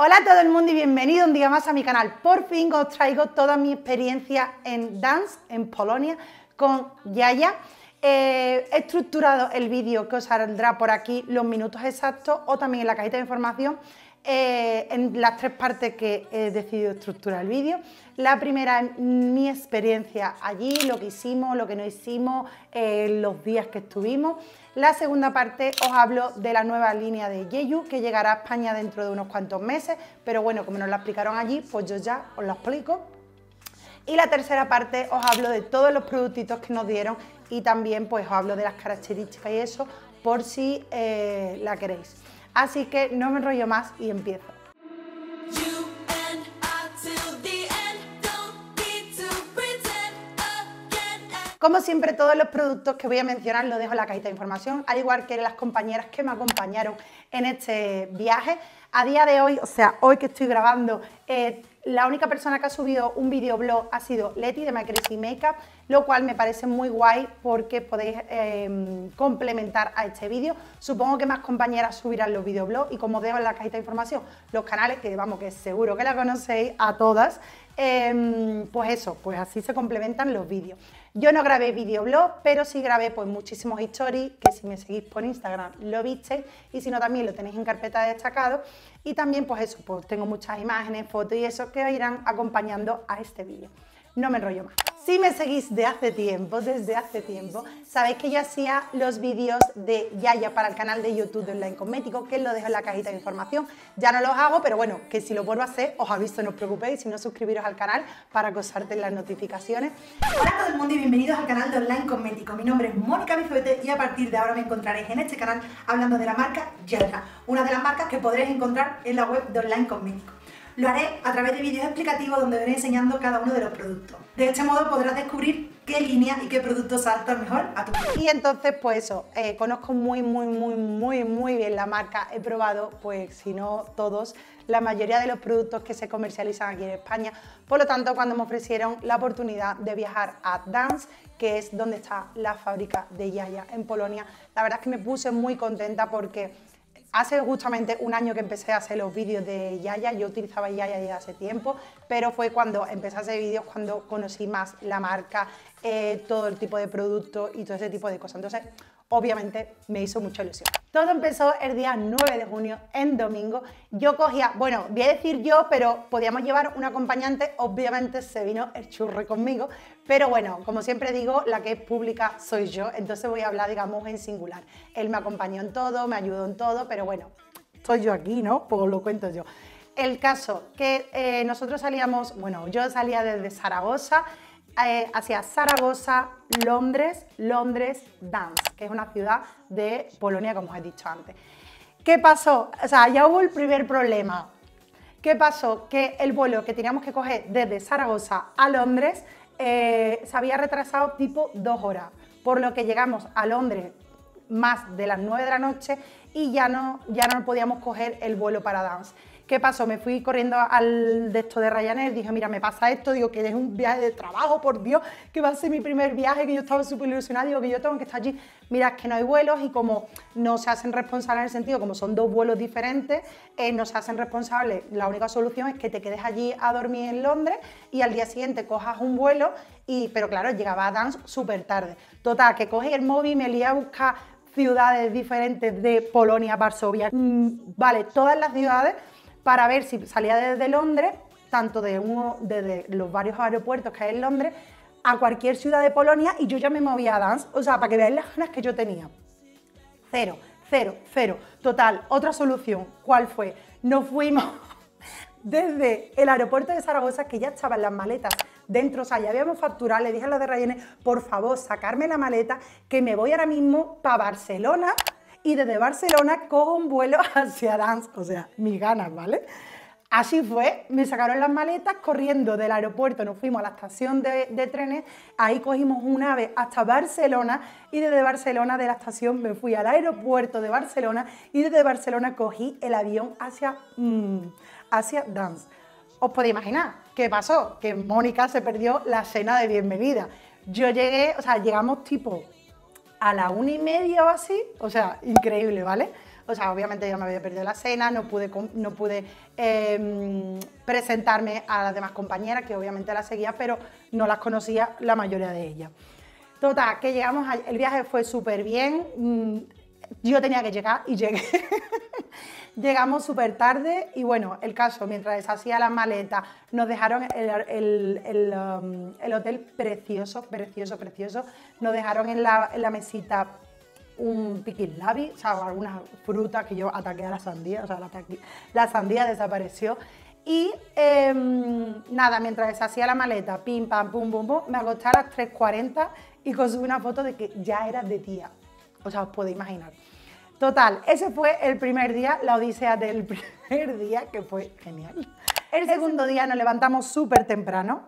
Hola a todo el mundo y bienvenido un día más a mi canal. Por fin os traigo toda mi experiencia en dance en Polonia con Yaya. Eh, he estructurado el vídeo que os saldrá por aquí los minutos exactos o también en la cajita de información eh, en las tres partes que he decidido estructurar el vídeo. La primera es mi experiencia allí, lo que hicimos, lo que no hicimos, eh, los días que estuvimos. La segunda parte os hablo de la nueva línea de Yeyu, que llegará a España dentro de unos cuantos meses, pero bueno, como nos la explicaron allí, pues yo ya os la explico. Y la tercera parte os hablo de todos los productitos que nos dieron y también pues os hablo de las características y eso por si eh, la queréis. Así que no me enrollo más y empiezo. Como siempre, todos los productos que voy a mencionar los dejo en la cajita de información, al igual que las compañeras que me acompañaron en este viaje. A día de hoy, o sea, hoy que estoy grabando, eh, la única persona que ha subido un videoblog ha sido Leti de My Crazy Makeup, lo cual me parece muy guay porque podéis em, complementar a este vídeo. Supongo que más compañeras subirán los videoblogs y como dejo en la cajita de información los canales, que vamos, que seguro que la conocéis a todas, em, pues eso, pues así se complementan los vídeos. Yo no grabé videoblog, pero sí grabé pues muchísimos stories, que si me seguís por Instagram lo viste, y si no también lo tenéis en carpeta destacado. Y también pues eso, pues tengo muchas imágenes, fotos y eso que irán acompañando a este vídeo. No me enrollo más. Si me seguís de hace tiempo, desde hace tiempo, sabéis que yo hacía los vídeos de Yaya para el canal de YouTube de Online Cosmético que lo dejo en la cajita de información. Ya no los hago, pero bueno, que si lo vuelvo a hacer, os aviso, no os preocupéis, si no suscribiros al canal para acosarte las notificaciones. Hola a todo el mundo y bienvenidos al canal de Online Cosmético. Mi nombre es Mónica Bizuete y a partir de ahora me encontraréis en este canal hablando de la marca Yaya, una de las marcas que podréis encontrar en la web de Online Cosmético lo haré a través de vídeos explicativos donde veré enseñando cada uno de los productos. De este modo podrás descubrir qué línea y qué productos se adaptan mejor a tu Y entonces, pues eso, eh, conozco muy, muy, muy, muy, muy bien la marca. He probado, pues si no todos, la mayoría de los productos que se comercializan aquí en España. Por lo tanto, cuando me ofrecieron la oportunidad de viajar a Dance, que es donde está la fábrica de Yaya en Polonia, la verdad es que me puse muy contenta porque Hace justamente un año que empecé a hacer los vídeos de Yaya, yo utilizaba Yaya desde hace tiempo, pero fue cuando empecé a hacer vídeos cuando conocí más la marca, eh, todo el tipo de productos y todo ese tipo de cosas. Entonces, obviamente me hizo mucha ilusión. Todo empezó el día 9 de junio, en domingo. Yo cogía, bueno, voy a decir yo, pero podíamos llevar un acompañante, obviamente se vino el churre conmigo, pero bueno, como siempre digo, la que es pública soy yo, entonces voy a hablar, digamos, en singular. Él me acompañó en todo, me ayudó en todo, pero bueno, soy yo aquí, ¿no? Pues lo cuento yo. El caso que eh, nosotros salíamos, bueno, yo salía desde Zaragoza, eh, hacia Zaragoza, Londres, Londres, Danz, que es una ciudad de Polonia, como os he dicho antes. ¿Qué pasó? O sea, ya hubo el primer problema. ¿Qué pasó? Que el vuelo que teníamos que coger desde Zaragoza a Londres eh, se había retrasado tipo dos horas, por lo que llegamos a Londres más de las 9 de la noche y ya no, ya no podíamos coger el vuelo para Dance. ¿Qué pasó? Me fui corriendo al de esto de Ryanair, dije, mira, me pasa esto, digo que es un viaje de trabajo, por Dios, que va a ser mi primer viaje, que yo estaba súper ilusionada, digo que yo tengo que estar allí. Mira, es que no hay vuelos y como no se hacen responsables en el sentido, como son dos vuelos diferentes, eh, no se hacen responsables. La única solución es que te quedes allí a dormir en Londres y al día siguiente cojas un vuelo, y, pero claro, llegaba a Dance súper tarde. Total, que cogí el móvil y me lié a buscar ciudades diferentes de Polonia, Varsovia, mm, vale, todas las ciudades para ver si salía desde Londres, tanto de uno, desde los varios aeropuertos que hay en Londres, a cualquier ciudad de Polonia y yo ya me movía a Dance, o sea, para que veáis las ganas que yo tenía. Cero, cero, cero. Total, otra solución. ¿Cuál fue? Nos fuimos desde el aeropuerto de Zaragoza, que ya estaban las maletas dentro, o sea, ya habíamos facturado, le dije a los de Ryanair por favor, sacarme la maleta, que me voy ahora mismo para Barcelona y desde Barcelona cojo un vuelo hacia Dance, o sea, mis ganas, ¿vale? Así fue, me sacaron las maletas corriendo del aeropuerto, nos fuimos a la estación de, trenes, ahí cogimos un ave hasta Barcelona y desde Barcelona de la estación me fui al aeropuerto de Barcelona y desde Barcelona cogí el avión hacia, mm, hacia Dance. Os podéis imaginar qué pasó, que Mónica se perdió la cena de bienvenida. Yo llegué, o sea, llegamos tipo a la una y media o así, o sea, increíble, ¿vale? O sea, obviamente yo me había perdido la cena, no pude, no pude em, presentarme a las demás compañeras, que obviamente las seguía, pero no las conocía la mayoría de ellas. Total, que llegamos, el viaje fue súper bien, mm, yo tenía que llegar y llegué. Llegamos súper tarde y bueno, el caso, mientras deshacía las maleta nos dejaron um, el, hotel precioso, precioso, precioso. Nos dejaron en la, mesita un piquis labi, o sea, algunas frutas que yo ataqué a la sandía, o sea, la, sandía desapareció. Y em, nada, mientras deshacía la maleta, pim, pam, pum, pum, pum, me acosté a las 3.40 y conseguí una foto de que ya era de tía. O sea, os podéis imaginar. Total, ese fue el primer día, la odisea del primer día, que fue genial. El segundo día nos levantamos súper temprano.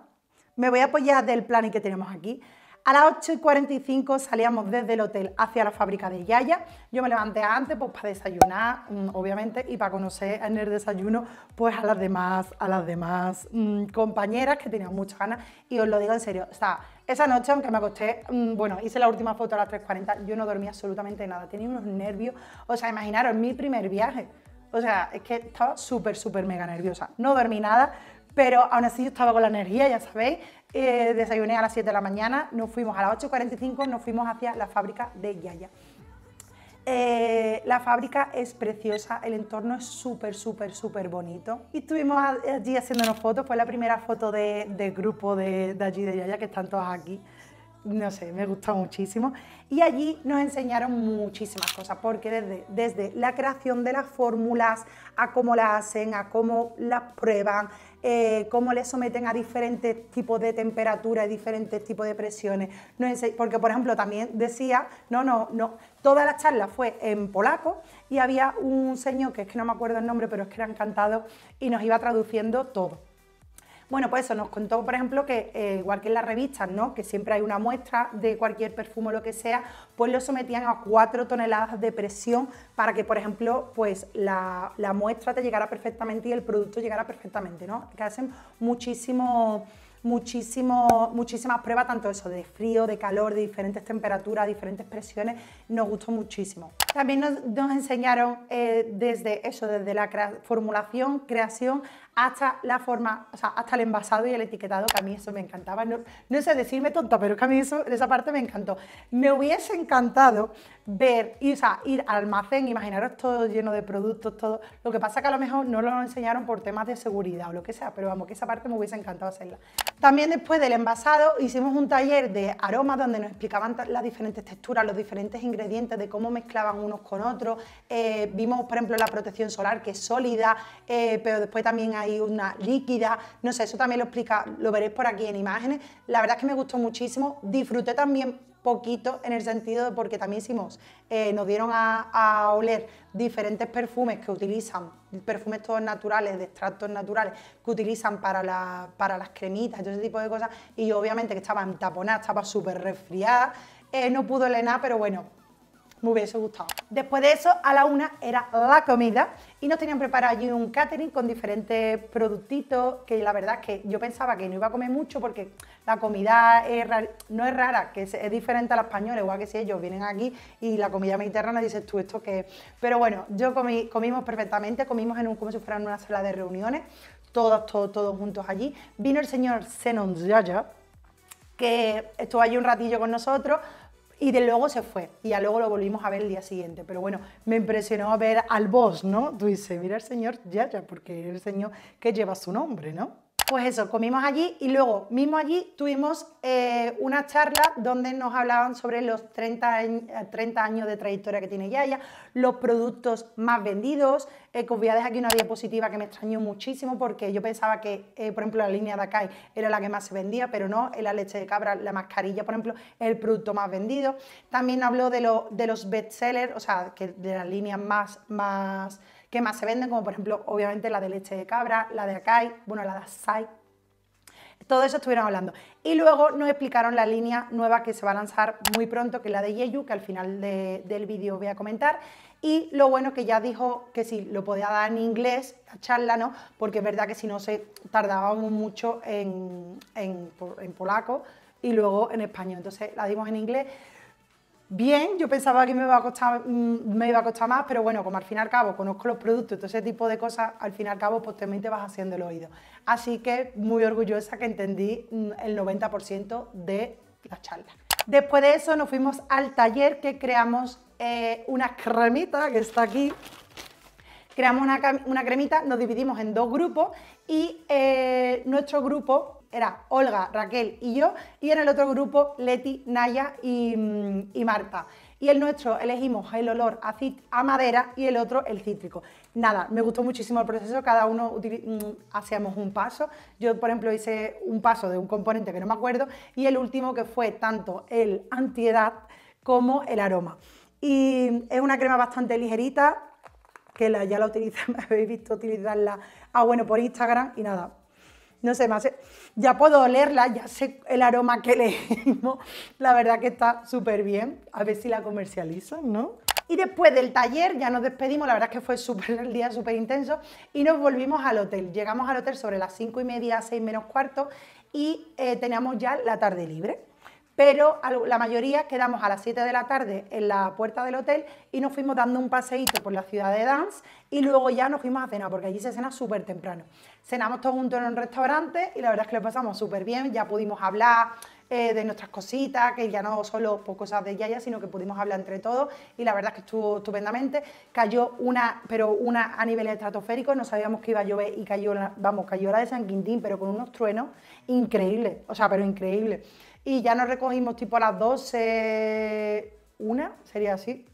Me voy a apoyar del planning que tenemos aquí. A las 8 y 45 salíamos desde el hotel hacia la fábrica de Yaya. Yo me levanté antes pues, para desayunar, mm, obviamente, y para conocer en el desayuno pues, a las demás, a las demás mm, compañeras que tenían muchas ganas. Y os lo digo en serio, o esa noche, aunque me acosté, mm, bueno, hice la última foto a las 3.40, yo no dormí absolutamente nada, tenía unos nervios. O sea, imaginaros, mi primer viaje. O sea, es que estaba súper, súper mega nerviosa. No dormí nada, pero aún así yo estaba con la energía, ya sabéis. Eh, desayuné a las 7 de la mañana, nos fuimos a las 8.45, nos fuimos hacia la fábrica de Yaya. Eh, la fábrica es preciosa, el entorno es súper, súper, súper bonito. Y estuvimos allí haciéndonos fotos, fue la primera foto del grupo de, allí de Yaya, que están todas aquí no sé, me gustó muchísimo. Y allí nos enseñaron muchísimas cosas, porque desde, desde la creación de las fórmulas, a cómo las hacen, a cómo las prueban, eh, cómo le someten a diferentes tipos de temperaturas, diferentes tipos de presiones. porque, por ejemplo, también decía, no, no, no, toda la charla fue en polaco y había un señor, que es que no me acuerdo el nombre, pero es que era encantado, y nos iba traduciendo todo. Bueno, pues eso, nos contó, por ejemplo, que eh, igual que en las revistas, ¿no? que siempre hay una muestra de cualquier perfume o lo que sea, pues lo sometían a 4 toneladas de presión para que, por ejemplo, pues la, la muestra te llegara perfectamente y el producto llegara perfectamente, ¿no? Que hacen muchísimo muchísimo, muchísimas pruebas, tanto eso de frío, de calor, de diferentes temperaturas, diferentes presiones, nos gustó muchísimo. También nos, enseñaron eh, desde eso, desde la formulación, creación, hasta la forma, o sea, hasta el envasado y el etiquetado, que a mí eso me encantaba. No, sé decirme tonta, pero es que a mí esa parte me encantó. Me hubiese encantado ver, y, o sea, ir al almacén, imaginaros todo lleno de productos, todo. Lo que pasa que a lo mejor no lo enseñaron por temas de seguridad o lo que sea, pero vamos, que esa parte me hubiese encantado hacerla. También después del envasado hicimos un taller de aromas donde nos explicaban las diferentes texturas, los diferentes ingredientes, de cómo mezclaban unos con otros. Eh, vimos, por ejemplo, la protección solar, que es sólida, eh, pero después también hay una líquida. No sé, eso también lo explica, lo veréis por aquí en imágenes. La verdad es que me gustó muchísimo. Disfruté también poquito en el sentido de porque también hicimos, eh, nos dieron a, oler diferentes perfumes que utilizan, perfumes todos naturales, de extractos naturales, que utilizan para, para las cremitas y todo ese tipo de cosas. Y obviamente que estaba taponada, estaba súper resfriada, no pudo oler nada, pero bueno, me hubiese gustado. Después de eso, a la una era la comida y nos tenían preparado allí un catering con diferentes productitos que la verdad es que yo pensaba que no iba a comer mucho porque la comida no es rara, que es, diferente a la española, igual que si ellos vienen aquí y la comida mediterránea dices tú esto que... Pero bueno, yo comí, comimos perfectamente, comimos en un, como si fuera en una sala de reuniones, todos, todos, todos juntos allí. Vino el señor Senon Zaya, que estuvo allí un ratillo con nosotros, y de luego se fue. Y ya luego lo volvimos a ver el día siguiente. Pero bueno, me impresionó ver al boss, ¿no? Tú dices, mira el señor ya, ya, porque el señor que lleva su nombre, ¿no? Pues eso, comimos allí y luego, mismo allí, tuvimos eh, una charla donde nos hablaban sobre los 30, 30 años de trayectoria que tiene Yaya, los productos más vendidos. Eh, os voy a dejar aquí una diapositiva que me extrañó muchísimo porque yo pensaba que, eh, por ejemplo, la línea de Dakai era la que más se vendía, pero no, la leche de cabra, la mascarilla, por ejemplo, es el producto más vendido. También habló de, lo, de los bestsellers, o sea, que de las líneas más... más que más se venden, como por ejemplo, obviamente la de leche de cabra, la de acai, bueno, la de asai. Todo eso estuvieron hablando. Y luego nos explicaron la línea nueva que se va a lanzar muy pronto, que es la de Yeyu, que al final del vídeo voy a comentar. Y lo bueno que ya dijo que sí, lo podía dar en inglés, la charla, ¿no? Porque es verdad que si no se tardábamos mucho en, en polaco y luego en español. Entonces la dimos en inglés bien, yo pensaba que me iba, a costar, mm, me iba a costar más, pero bueno, como al fin y al cabo conozco los productos, y todo ese tipo de cosas, al fin y al cabo pues también te vas haciendo el oído. Así que muy orgullosa que entendí mm, el 90% de la charla. Después de eso nos fuimos al taller que creamos eh, una cremita que está aquí. Creamos una, cremita, nos dividimos en dos grupos y eh, nuestro grupo era Olga, Raquel y yo, y en el otro grupo Leti, Naya y, mm, Marta. Y el nuestro elegimos el olor a, madera y el otro el cítrico. Nada, me gustó muchísimo el proceso, cada uno mm, hacíamos un paso. Yo, por ejemplo, hice un paso de un componente que no me acuerdo y el último que fue tanto el antiedad como el aroma. Y es una crema bastante ligerita, que ya la utilicé, me habéis visto utilizarla, ah bueno, por Instagram y nada, no sé más, ya puedo olerla, ya sé el aroma que le La verdad que está súper bien. A ver si la comercializan, ¿no? Y después del taller ya nos despedimos, la verdad que fue súper el día súper intenso y nos volvimos al hotel. Llegamos al hotel sobre las cinco y media, seis menos cuarto y eh, teníamos ya la tarde libre pero la mayoría quedamos a las 7 de la tarde en la puerta del hotel y nos fuimos dando un paseíto por la ciudad de Dance y luego ya nos fuimos a cenar, porque allí se cena súper temprano. Cenamos todos juntos en un restaurante y la verdad es que lo pasamos súper bien, ya pudimos hablar eh, de nuestras cositas, que ya no solo por cosas de Yaya, sino que pudimos hablar entre todos y la verdad es que estuvo estupendamente. Cayó una, pero una a nivel estratosférico, no sabíamos que iba a llover y cayó, vamos, cayó la de San Quintín, pero con unos truenos increíbles, o sea, pero increíbles. Y ya nos recogimos tipo a las 12, una, sería así.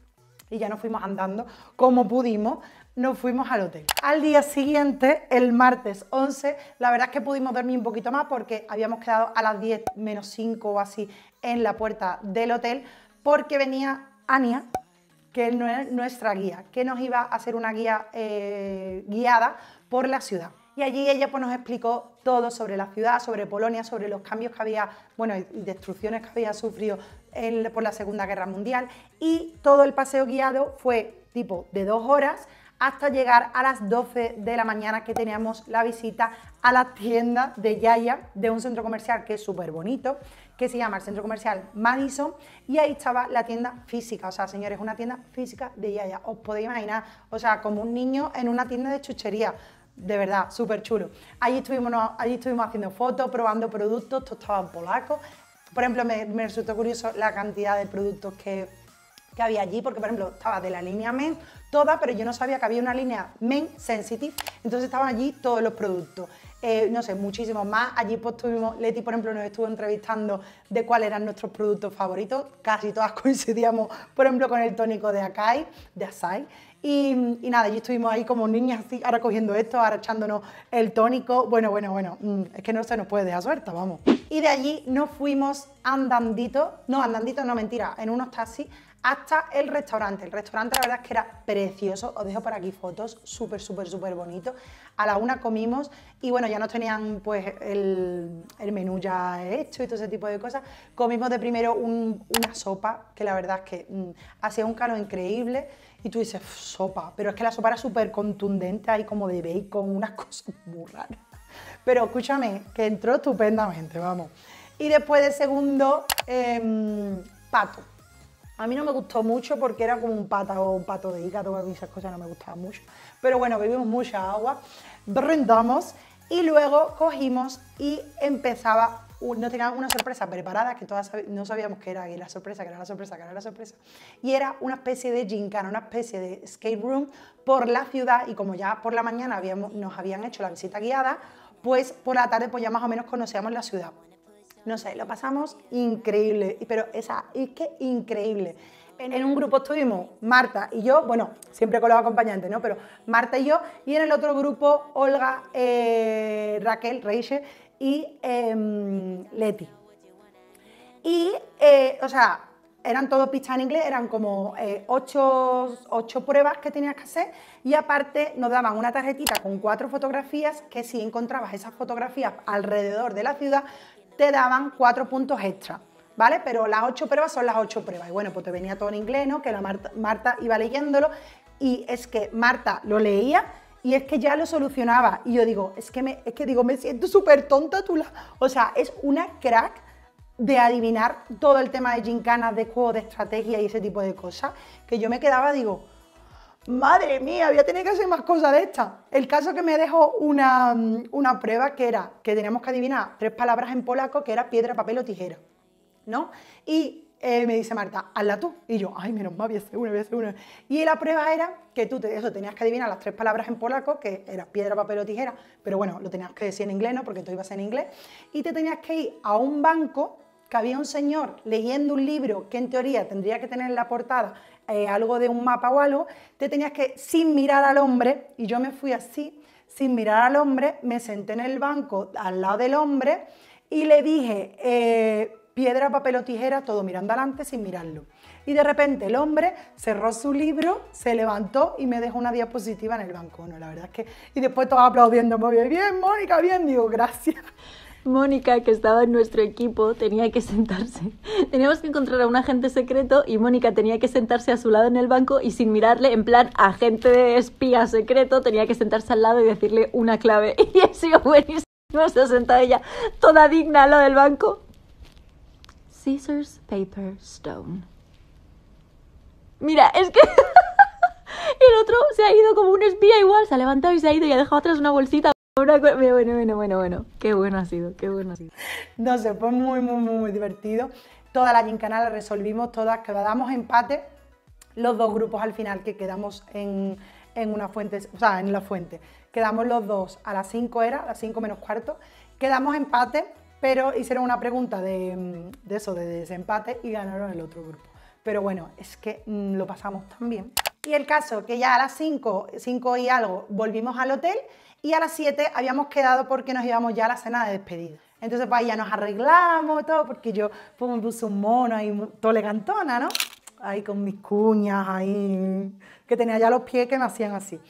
Y ya nos fuimos andando como pudimos nos fuimos al hotel. Al día siguiente, el martes 11, la verdad es que pudimos dormir un poquito más porque habíamos quedado a las 10 menos 5 o así en la puerta del hotel porque venía Ania, que no es nuestra guía, que nos iba a hacer una guía eh, guiada por la ciudad y allí ella pues, nos explicó todo sobre la ciudad, sobre Polonia, sobre los cambios que había, bueno, y destrucciones que había sufrido por la Segunda Guerra Mundial y todo el paseo guiado fue tipo de dos horas hasta llegar a las 12 de la mañana que teníamos la visita a la tienda de Yaya de un centro comercial que es súper bonito, que se llama el centro comercial Madison y ahí estaba la tienda física, o sea, señores, una tienda física de Yaya, os podéis imaginar, o sea, como un niño en una tienda de chuchería, de verdad, súper chulo. Allí estuvimos, allí estuvimos haciendo fotos, probando productos, todos estaban polacos. Por ejemplo, me, resultó curioso la cantidad de productos que, había allí, porque por ejemplo estaba de la línea Men toda, pero yo no sabía que había una línea Men Sensitive, entonces estaban allí todos los productos. Eh, no sé, muchísimos más. Allí pues tuvimos, Leti por ejemplo nos estuvo entrevistando de cuáles eran nuestros productos favoritos, casi todas coincidíamos por ejemplo con el tónico de Akai, de Asai. Y, nada, y estuvimos ahí como niñas así, ahora cogiendo esto, ahora echándonos el tónico. Bueno, bueno, bueno, mm, es que no se nos puede dejar suerte, vamos. Y de allí nos fuimos andandito, no, andandito, no, mentira, en unos taxis hasta el restaurante. El restaurante la verdad es que era precioso, os dejo por aquí fotos, súper, súper, súper bonito. A la una comimos y bueno, ya nos tenían pues el, menú ya hecho y todo ese tipo de cosas. Comimos de primero una sopa, que la verdad es que mm, hacía un calor increíble y tú dices, sopa, pero es que la sopa era súper contundente ahí como de bacon, unas cosas muy raras. Pero escúchame, que entró estupendamente, vamos. Y después de segundo, em, pato. A mí no me gustó mucho porque era como un pato o un pato de hígado, esas cosas no me gustaban mucho. Pero bueno, bebimos mucha agua, brindamos y luego cogimos y empezaba no tenían una sorpresa preparada que todas no sabíamos que era, y la sorpresa, que era la sorpresa, que era la sorpresa. Y era una especie de gincana, una especie de skate room por la ciudad y como ya por la mañana habíamos, nos habían hecho la visita guiada, pues por la tarde pues ya más o menos conocíamos la ciudad. No sé, lo pasamos increíble, pero esa, es que increíble en, un grupo estuvimos Marta y yo, bueno, siempre con los acompañantes, ¿no? Pero Marta y yo, y en el otro grupo Olga, eh, Raquel, Reiche y em, Leti. Y, eh, o sea, eran todo pistas en inglés, eran como eh, ocho, pruebas que tenías que hacer y aparte nos daban una tarjetita con cuatro fotografías que si encontrabas esas fotografías alrededor de la ciudad te daban cuatro puntos extra. ¿Vale? Pero las ocho pruebas son las ocho pruebas. Y bueno, pues te venía todo en inglés, ¿no? Que la Marta iba leyéndolo y es que Marta lo leía y es que ya lo solucionaba. Y yo digo, es que, me, es que digo, me siento súper tonta tú. O sea, es una crack de adivinar todo el tema de gincanas, de juego, de estrategia y ese tipo de cosas, que yo me quedaba, digo, madre mía, voy a tener que hacer más cosas de estas. El caso que me dejó una, prueba que era que teníamos que adivinar tres palabras en polaco, que era piedra, papel o tijera, ¿no? Y eh, me dice Marta, hazla tú. Y yo, ay, menos mal, voy a hacer una, voy a Y la prueba era que tú eso, tenías que adivinar las tres palabras en polaco, que era piedra, papel o tijera, pero bueno, lo tenías que decir en inglés, Porque tú iba a ser en inglés. Y te tenías que ir a un banco que había un señor leyendo un libro que en teoría tendría que tener en la portada eh, algo de un mapa o algo, te tenías que, sin mirar al hombre, y yo me fui así, sin mirar al hombre, me senté en el banco al lado del hombre y le dije, eh, piedra, papel o tijera, todo mirando adelante sin mirarlo y de repente el hombre cerró su libro, se levantó y me dejó una diapositiva en el banco. la verdad es que... Y después todos aplaudiendo, muy bien, bien, Mónica, bien, digo, gracias. Mónica, que estaba en nuestro equipo, tenía que sentarse. Teníamos que encontrar a un agente secreto y Mónica tenía que sentarse a su lado en el banco y sin mirarle, en plan agente de espía secreto, tenía que sentarse al lado y decirle una clave. Y ha sido buenísimo. ha sentado ella, toda digna al lado del banco. Caesar's paper, stone. Mira, es que el otro se ha ido como un espía igual, se ha levantado y se ha ido y ha dejado atrás una bolsita. Bueno, bueno, bueno, bueno, qué bueno ha sido, qué bueno ha sido. No sé, fue muy, muy, muy divertido. Toda la gincana la resolvimos, todas quedamos empate, los dos grupos al final que quedamos en, una fuente, o sea, en la fuente. Quedamos los dos a las 5 era, a las 5 menos cuarto, quedamos empate, pero hicieron una pregunta de, de eso, de desempate y ganaron el otro grupo. Pero bueno, es que mm, lo pasamos tan bien. Y el caso que ya a las 5, 5 y algo, volvimos al hotel y a las 7 habíamos quedado porque nos íbamos ya a la cena de despedida. Entonces, pues ya nos arreglamos todo, porque yo pues, me puse un mono ahí, todo elegantona, ¿no? Ahí con mis cuñas, ahí, que tenía ya los pies que me hacían así.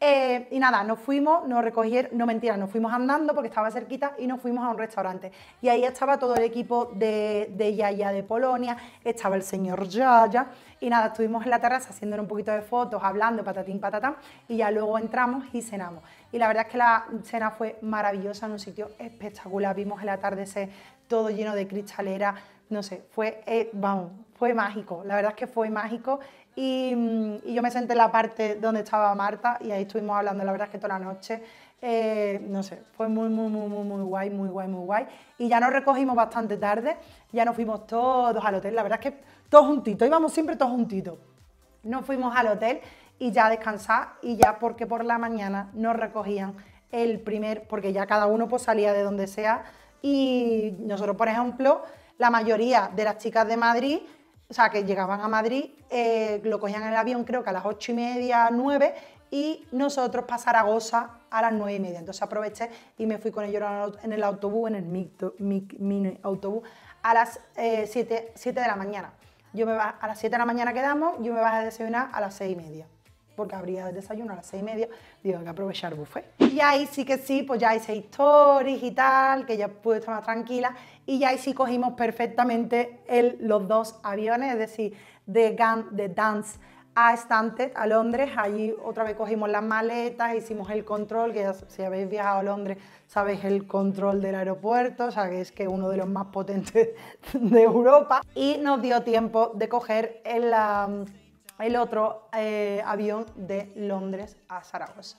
Eh, y nada, nos fuimos, nos recogieron, no mentira, nos fuimos andando porque estaba cerquita y nos fuimos a un restaurante. Y ahí estaba todo el equipo de, de Yaya de Polonia, estaba el señor Yaya. Y nada, estuvimos en la terraza haciendo un poquito de fotos, hablando, patatín, patatán. Y ya luego entramos y cenamos. Y la verdad es que la cena fue maravillosa en un sitio espectacular. Vimos el atardecer todo lleno de cristalera. No sé, fue, eh, vamos, fue mágico. La verdad es que fue mágico Mm, y, yo me senté en la parte donde estaba Marta y ahí estuvimos hablando, la verdad es que toda la noche, eh, no sé, fue muy, muy, muy, muy, muy guay, muy guay, muy guay. Y ya nos recogimos bastante tarde, ya nos fuimos todos al hotel, la verdad es que todos juntitos, íbamos siempre todos juntitos. Nos fuimos al hotel y ya a descansar y ya porque por la mañana nos recogían el primer, porque ya cada uno pues salía de donde sea y nosotros, por ejemplo, la mayoría de las chicas de Madrid o sea, que llegaban a Madrid, eh, lo cogían en el avión creo que a las ocho y media, nueve, y nosotros pasar a Zaragoza a las nueve y media. Entonces aproveché y me fui con ellos en el autobús, en el mini autobús, a las 7 eh, siete de la mañana. Yo me va, a las 7 de la mañana quedamos, yo me bajé a desayunar a las seis y media porque habría desayuno a las seis y media, digo, hay que aprovechar el buffet. Y ahí sí que sí, pues ya hice stories y tal, que ya pude estar más tranquila, y ya ahí sí cogimos perfectamente el, los dos aviones, es decir, de, de Dance a Stanted, a Londres. Allí otra vez cogimos las maletas, hicimos el control, que si habéis viajado a Londres sabéis el control del aeropuerto, o sea que es que uno de los más potentes de Europa. Y nos dio tiempo de coger el el otro eh, avión de Londres a Zaragoza.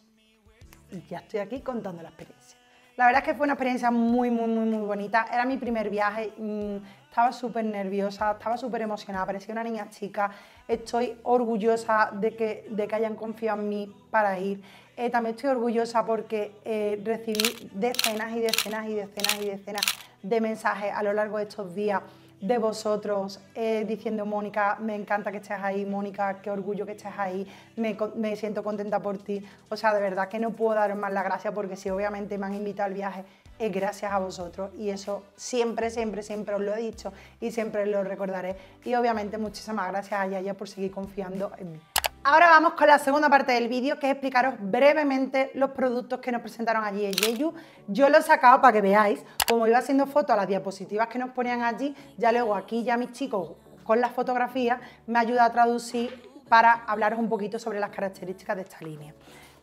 Y ya estoy aquí contando la experiencia. La verdad es que fue una experiencia muy, muy, muy, muy bonita. Era mi primer viaje, mm, estaba súper nerviosa, estaba súper emocionada, parecía una niña chica. Estoy orgullosa de que, hayan confiado en mí para ir. Eh, también estoy orgullosa porque eh, recibí decenas y decenas y decenas y decenas de mensajes a lo largo de estos días de vosotros eh, diciendo, Mónica, me encanta que estés ahí, Mónica, qué orgullo que estés ahí, me, me, siento contenta por ti. O sea, de verdad que no puedo dar más la gracia porque si obviamente me han invitado al viaje es gracias a vosotros y eso siempre, siempre, siempre os lo he dicho y siempre lo recordaré. Y obviamente muchísimas gracias a Yaya por seguir confiando en mí. Ahora vamos con la segunda parte del vídeo, que es explicaros brevemente los productos que nos presentaron allí en Yeyu. Yo lo he sacado para que veáis, como iba haciendo fotos a las diapositivas que nos ponían allí, ya luego aquí ya mis chicos con las fotografías me ayuda a traducir para hablaros un poquito sobre las características de esta línea.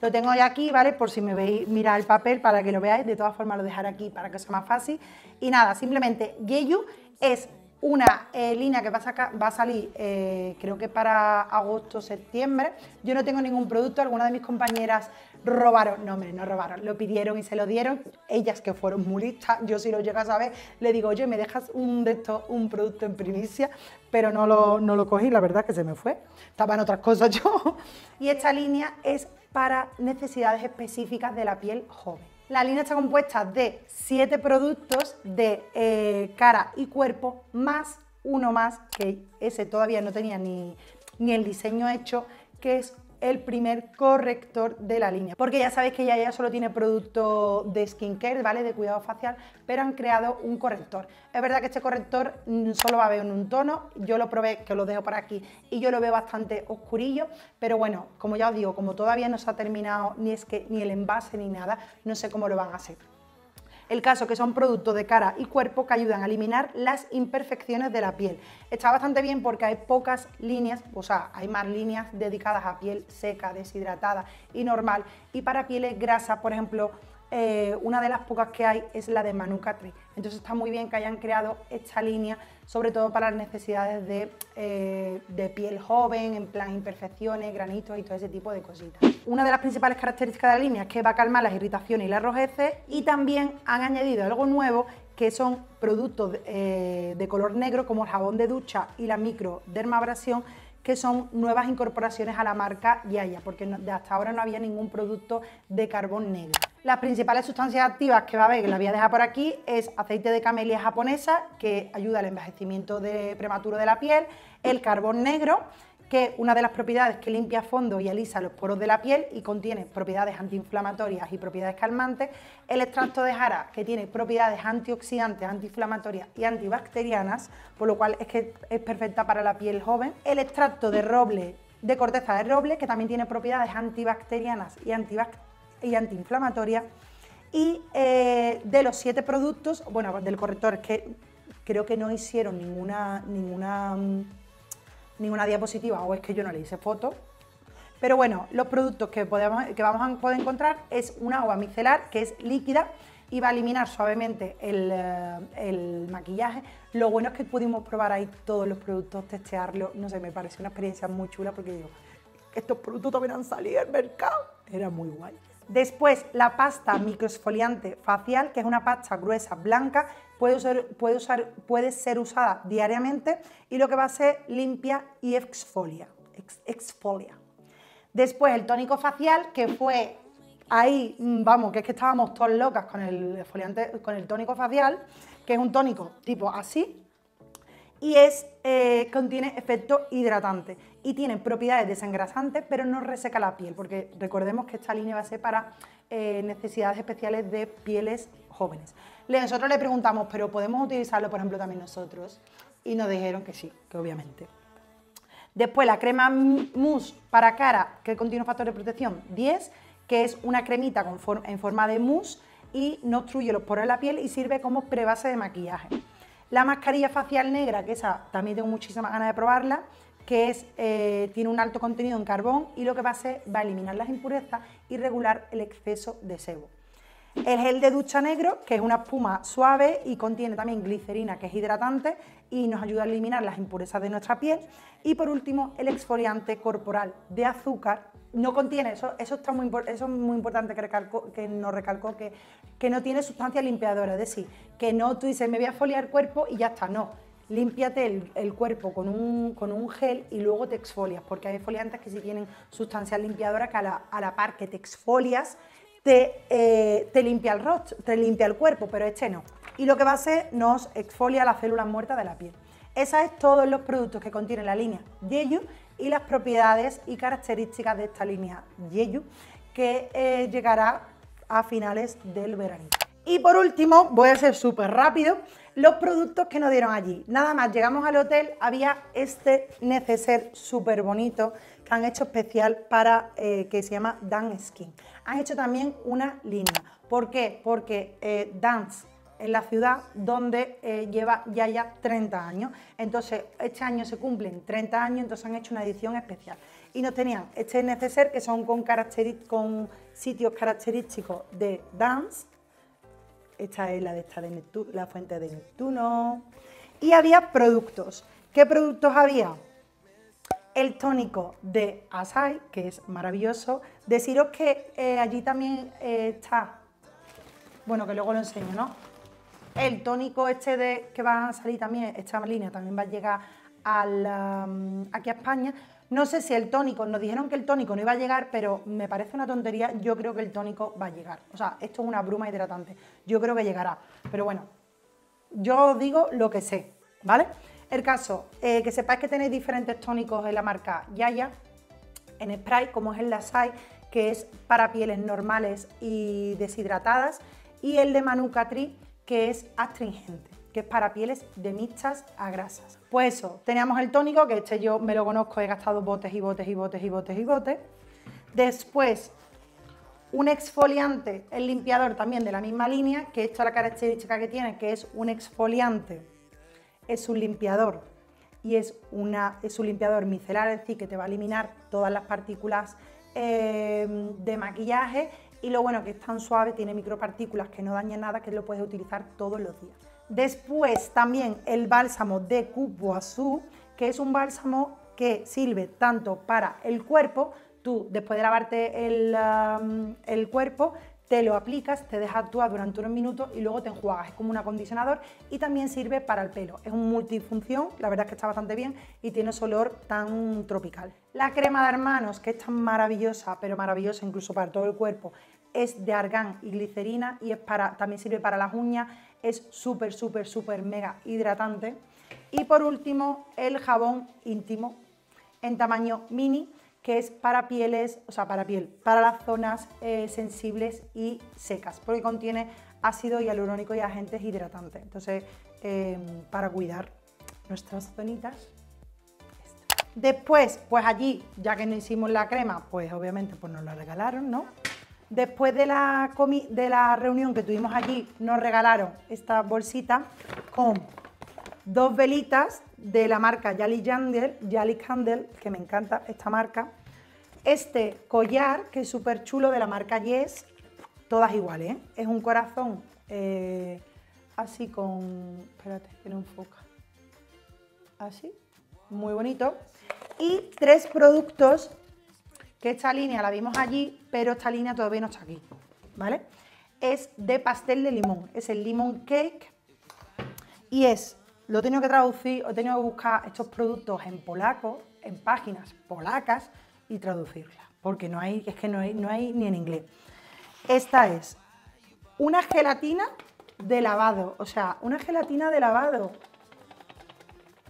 Lo tengo ya aquí, ¿vale? Por si me veis mirar el papel para que lo veáis. De todas formas, lo dejaré aquí para que sea más fácil. Y nada, simplemente Yeju es una eh, línea que va a, a salir eh, creo que para agosto, septiembre. Yo no tengo ningún producto, alguna de mis compañeras robaron, no hombre, no robaron, lo pidieron y se lo dieron. Ellas que fueron muy listas, yo si lo llego a saber, le digo, oye, me dejas un de un producto en primicia, pero no lo, no lo cogí, la verdad que se me fue. Estaba en otras cosas yo. Y esta línea es para necesidades específicas de la piel joven. La línea está compuesta de 7 productos de eh, cara y cuerpo, más uno más, que ese todavía no tenía ni, ni el diseño hecho, que es el primer corrector de la línea. Porque ya sabéis que ya, ya solo tiene producto de skincare, ¿vale? De cuidado facial, pero han creado un corrector. Es verdad que este corrector mm, solo va a ver en un tono. Yo lo probé, que lo dejo para aquí, y yo lo veo bastante oscurillo. Pero bueno, como ya os digo, como todavía no se ha terminado ni, es que, ni el envase ni nada, no sé cómo lo van a hacer el caso que son productos de cara y cuerpo que ayudan a eliminar las imperfecciones de la piel. Está bastante bien porque hay pocas líneas, o sea, hay más líneas dedicadas a piel seca, deshidratada y normal, y para pieles grasas, por ejemplo, eh, una de las pocas que hay es la de Manuka Entonces está muy bien que hayan creado esta línea, sobre todo para las necesidades eh, de, piel joven, en plan imperfecciones, granitos y todo ese tipo de cositas. Una de las principales características de la línea es que va a calmar las irritaciones y las rojeces y también han añadido algo nuevo que son productos eh, de color negro como el jabón de ducha y la microdermabrasión que son nuevas incorporaciones a la marca Yaya, porque hasta ahora no había ningún producto de carbón negro. Las principales sustancias activas que va a haber, que las voy a dejar por aquí, es aceite de camelia japonesa, que ayuda al envejecimiento prematuro de la piel, el carbón negro, que una de las propiedades que limpia a fondo y alisa los poros de la piel y contiene propiedades antiinflamatorias y propiedades calmantes, el extracto de jara que tiene propiedades antioxidantes, antiinflamatorias y antibacterianas, por lo cual es que es perfecta para la piel joven, el extracto de roble de corteza de roble que también tiene propiedades antibacterianas y, y antiinflamatorias y eh, de los siete productos, bueno, del corrector que creo que no hicieron ninguna, ninguna mm, ninguna diapositiva o es que yo no le hice foto. Pero bueno, los productos que, podemos, que vamos a poder encontrar es una agua micelar que es líquida y va a eliminar suavemente eh, el, maquillaje. Lo bueno es que pudimos probar ahí todos los productos, testearlos. No sé, me pareció una experiencia muy chula porque digo, estos productos también han salido al mercado. Era muy guay. Después, la pasta microexfoliante facial, que es una pasta gruesa, blanca, puede, ser usada diariamente y lo que va a ser limpia y exfolia. exfolia. Después, el tónico facial, que fue ahí, mm, vamos, que es que estábamos todos locas con con el tónico facial, que es un tónico tipo así, y es, eh, contiene efecto hidratante y tiene propiedades desengrasantes, pero no reseca la piel, porque recordemos que esta línea va a ser para eh, necesidades especiales de pieles jóvenes. Nosotros le preguntamos, ¿pero podemos utilizarlo, por ejemplo, también nosotros? Y nos dijeron que sí, que obviamente. Después la crema mousse para cara, que contiene un factor de protección 10, que es una cremita en forma de mousse y no obstruye los poros de la piel y sirve como prebase de maquillaje. La mascarilla facial negra, que esa también tengo muchísimas ganas de probarla, que es, eh, tiene un alto contenido en carbón y lo que va a hacer va a eliminar las impurezas y regular el exceso de sebo. El gel de ducha negro, que es una espuma suave y contiene también glicerina, que es hidratante, y nos ayuda a eliminar las impurezas de nuestra piel. Y por último, el exfoliante corporal de azúcar no contiene, eso, eso, está muy, eso es muy importante que, que nos recalcó, que, no tiene sustancia limpiadora, es decir, que no tú dices me voy a exfoliar el cuerpo y ya está, no. Límpiate el, cuerpo con un, gel y luego te exfolias, porque hay exfoliantes que sí tienen sustancias limpiadoras que a la, par que te exfolias te, eh, te, limpia el rostro, te limpia el cuerpo, pero este no y lo que va a hacer nos exfolia las células muertas de la piel. Esa es todos los productos que contiene la línea Yeyu y las propiedades y características de esta línea Yeyu que eh, llegará a finales del verano. Y por último, voy a ser súper rápido, los productos que nos dieron allí. Nada más, llegamos al hotel, había este neceser súper bonito que han hecho especial para, eh, que se llama Dan Skin. Han hecho también una línea. ¿Por qué? Porque eh, Dance en la ciudad donde eh, lleva ya ya 30 años. Entonces, este año se cumplen 30 años, entonces han hecho una edición especial. Y nos tenían este neceser que son con, con sitios característicos de dance. Esta es la de esta de la fuente de Neptuno. Y había productos. ¿Qué productos había? el tónico de Asai, que es maravilloso. Deciros que eh, allí también eh, está, bueno, que luego lo enseño, ¿no? El tónico este de, que va a salir también, esta línea también va a llegar al, um, aquí a España. No sé si el tónico, nos dijeron que el tónico no iba a llegar, pero me parece una tontería, yo creo que el tónico va a llegar. O sea, esto es una bruma hidratante, yo creo que llegará. Pero bueno, yo os digo lo que sé, ¿vale? El caso, eh, que sepáis que tenéis diferentes tónicos en la marca Yaya, en spray, como es el Asai, que es para pieles normales y deshidratadas, y el de Manucatriz que es astringente que es para pieles de mixtas a grasas. Pues eso, teníamos el tónico, que este yo me lo conozco, he gastado botes y botes y botes y botes y botes. Después, un exfoliante, el limpiador también de la misma línea, que esto es la característica que tiene, que es un exfoliante, es un limpiador y es, una, es un limpiador micelar, es decir, que te va a eliminar todas las partículas eh, de maquillaje y lo bueno que es tan suave, tiene micropartículas que no dañan nada, que lo puedes utilizar todos los días. Después también el bálsamo de Azul, que es un bálsamo que sirve tanto para el cuerpo, tú después de lavarte el, el cuerpo, te lo aplicas, te deja actuar durante unos minutos y luego te enjuagas. Es como un acondicionador y también sirve para el pelo. Es un multifunción, la verdad es que está bastante bien y tiene ese olor tan tropical. La crema de hermanos, que es tan maravillosa, pero maravillosa incluso para todo el cuerpo, es de argán y glicerina y es para, también sirve para las uñas, es súper, súper, súper mega hidratante. Y por último, el jabón íntimo en tamaño mini, que es para pieles, o sea, para piel, para las zonas eh, sensibles y secas, porque contiene ácido hialurónico y agentes hidratantes. Entonces, eh, para cuidar nuestras zonitas. Después, pues allí, ya que no hicimos la crema, pues obviamente pues nos la regalaron, ¿no? Después de la, de la reunión que tuvimos allí, nos regalaron esta bolsita con dos velitas de la marca Yali Candle, que me encanta esta marca. Este collar, que es súper chulo, de la marca Yes, todas iguales, ¿eh? Es un corazón eh, así con... espérate, que no Así, muy bonito. Y tres productos que esta línea la vimos allí, pero esta línea todavía no está aquí, ¿vale? Es de pastel de limón, es el limón cake y es, lo he tenido que traducir, he tenido que buscar estos productos en polaco, en páginas polacas y traducirlas, porque no hay, es que no hay, no hay ni en inglés. Esta es una gelatina de lavado, o sea, una gelatina de lavado.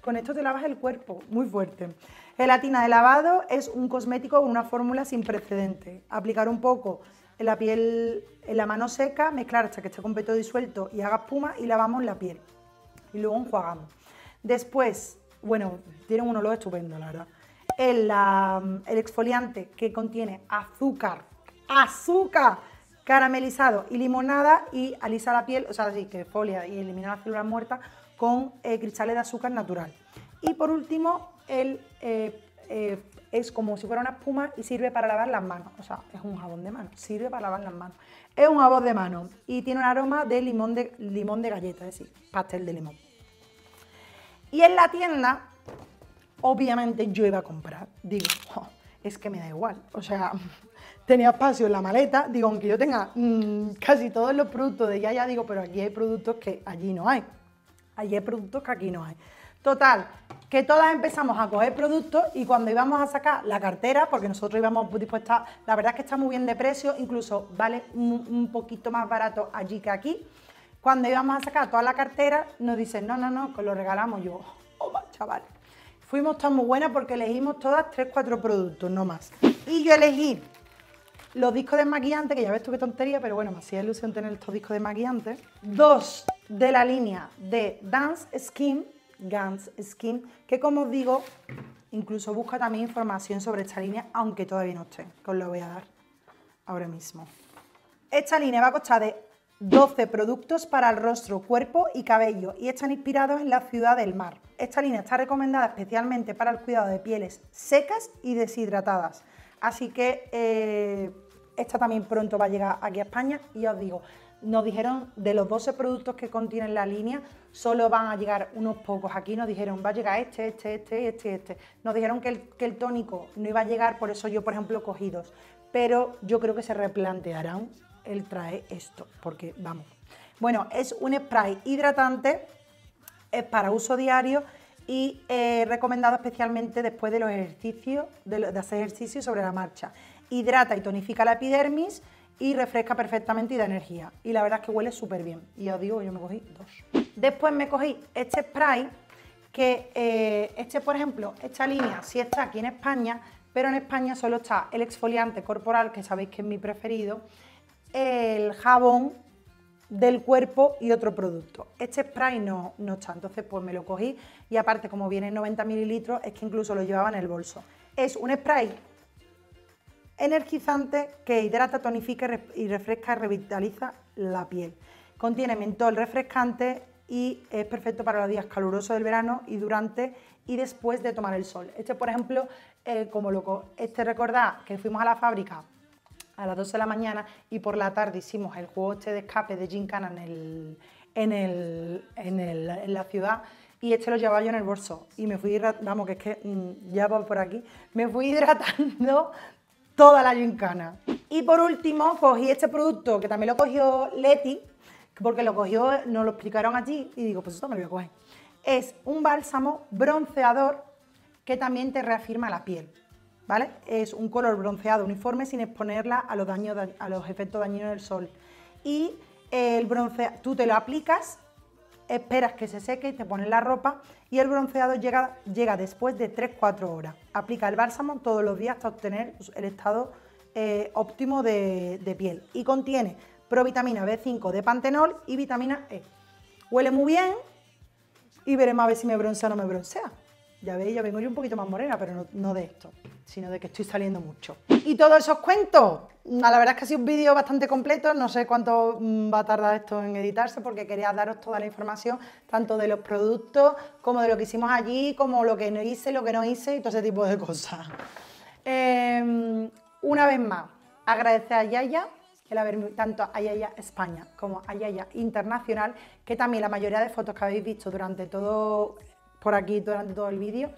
Con esto te lavas el cuerpo, muy fuerte. Gelatina de lavado es un cosmético con una fórmula sin precedente. Aplicar un poco en la piel, en la mano seca, mezclar hasta que esté completo disuelto y haga espuma y lavamos la piel. Y luego enjuagamos. Después, bueno, tiene un olor estupendo, la verdad. El, exfoliante que contiene azúcar, azúcar caramelizado y limonada y alisa la piel, o sea, así que exfolia y elimina las células muertas con eh, cristales de azúcar natural. Y por último, eh, eh, es como si fuera una espuma y sirve para lavar las manos. O sea, es un jabón de mano, sirve para lavar las manos. Es un jabón de mano y tiene un aroma de limón de, limón de galleta, es decir, pastel de limón. Y en la tienda, obviamente yo iba a comprar. Digo, es que me da igual. O sea, tenía espacio en la maleta. Digo, aunque yo tenga mm, casi todos los productos de ya, ya digo, pero aquí hay productos que allí no hay. Allí hay productos que aquí no hay. Total, que todas empezamos a coger productos y cuando íbamos a sacar la cartera, porque nosotros íbamos dispuestas, la verdad es que está muy bien de precio, incluso vale un, poquito más barato allí que aquí, cuando íbamos a sacar toda la cartera nos dicen, no, no, no, que lo regalamos yo, oh, chaval. Fuimos tan muy buenas porque elegimos todas 3, 4 productos, no más. Y yo elegí los discos de maquillante, que ya ves tú qué tontería, pero bueno, me hacía ilusión tener estos discos de maquillante. Dos de la línea de Dance Skin, Guns Skin, que como os digo, incluso busca también información sobre esta línea, aunque todavía no esté, que os lo voy a dar ahora mismo. Esta línea va a costar de 12 productos para el rostro, cuerpo y cabello y están inspirados en la ciudad del mar. Esta línea está recomendada especialmente para el cuidado de pieles secas y deshidratadas. Así que eh, esta también pronto va a llegar aquí a España y os digo, nos dijeron de los 12 productos que contienen la línea, solo van a llegar unos pocos. Aquí nos dijeron, va a llegar este, este, este, este, este. Nos dijeron que el, tónico no iba a llegar, por eso yo, por ejemplo, cogí dos. Pero yo creo que se replantearán el trae esto, porque vamos. Bueno, es un spray hidratante, es para uso diario y recomendado especialmente después de los ejercicios, de, hacer ejercicio sobre la marcha. Hidrata y tonifica la epidermis, y refresca perfectamente y da energía. Y la verdad es que huele súper bien. Y os digo, yo me cogí dos. Después me cogí este spray, que eh, este, por ejemplo, esta línea sí está aquí en España, pero en España solo está el exfoliante corporal, que sabéis que es mi preferido, el jabón del cuerpo y otro producto. Este spray no, no está, entonces pues me lo cogí y aparte como viene en 90 mililitros es que incluso lo llevaba en el bolso. Es un spray energizante que hidrata, tonifica y refresca, revitaliza la piel. Contiene mentol refrescante y es perfecto para los días calurosos del verano y durante y después de tomar el sol. Este, por ejemplo, eh, como loco, este recordad que fuimos a la fábrica a las 12 de la mañana y por la tarde hicimos el juego este de escape de Gincana en, el, en, el, en, el, en la ciudad y este lo llevaba yo en el bolso y me fui vamos que es que mm, ya por aquí, me fui hidratando toda la gincana. Y por último, cogí este producto que también lo cogió Leti, porque lo cogió, nos lo explicaron allí y digo, pues esto me lo voy a coger. Es un bálsamo bronceador que también te reafirma la piel, ¿vale? Es un color bronceado uniforme sin exponerla a los, daños, a los efectos dañinos del sol. Y el bronceado, tú te lo aplicas esperas que se seque y te pones la ropa y el bronceado llega, llega después de 3-4 horas. Aplica el bálsamo todos los días hasta obtener el estado eh, óptimo de, piel y contiene provitamina B5 de pantenol y vitamina E. Huele muy bien y veremos a ver si me broncea o no me broncea. Ya veis, ya vengo yo un poquito más morena, pero no de esto sino de que estoy saliendo mucho. Y todos esos cuentos, la verdad es que ha sido un vídeo bastante completo, no sé cuánto mm, va a tardar esto en editarse porque quería daros toda la información, tanto de los productos como de lo que hicimos allí, como lo que no hice, lo que no hice y todo ese tipo de cosas. Em, una vez más, agradecer a Yaya tanto a Yaya España como a Yaya Internacional, que también la mayoría de fotos que habéis visto durante todo por aquí, durante todo el vídeo,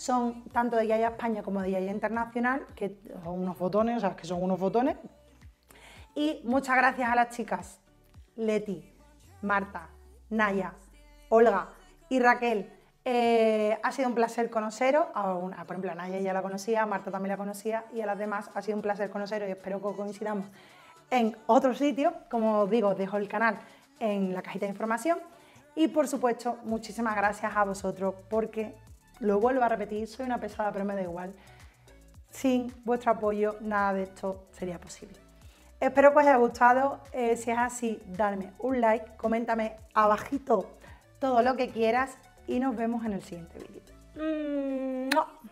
son tanto de Yaya España como de Yaya Internacional, que son unos botones, o sea, que son unos botones. Y muchas gracias a las chicas, Leti, Marta, Naya, Olga y Raquel. Eh, ha sido un placer conoceros, a por ejemplo a Naya ya la conocía, a Marta también la conocía y a las demás ha sido un placer conoceros y espero que coincidamos en otro sitio. Como os digo, dejo el canal en la cajita de información y por supuesto muchísimas gracias a vosotros porque lo vuelvo a repetir, soy una pesada, pero me da igual. Sin vuestro apoyo, nada de esto sería posible. Espero que os haya gustado. Eh, si es así, darme un like, coméntame abajito todo lo que quieras y nos vemos en el siguiente vídeo. Mm, no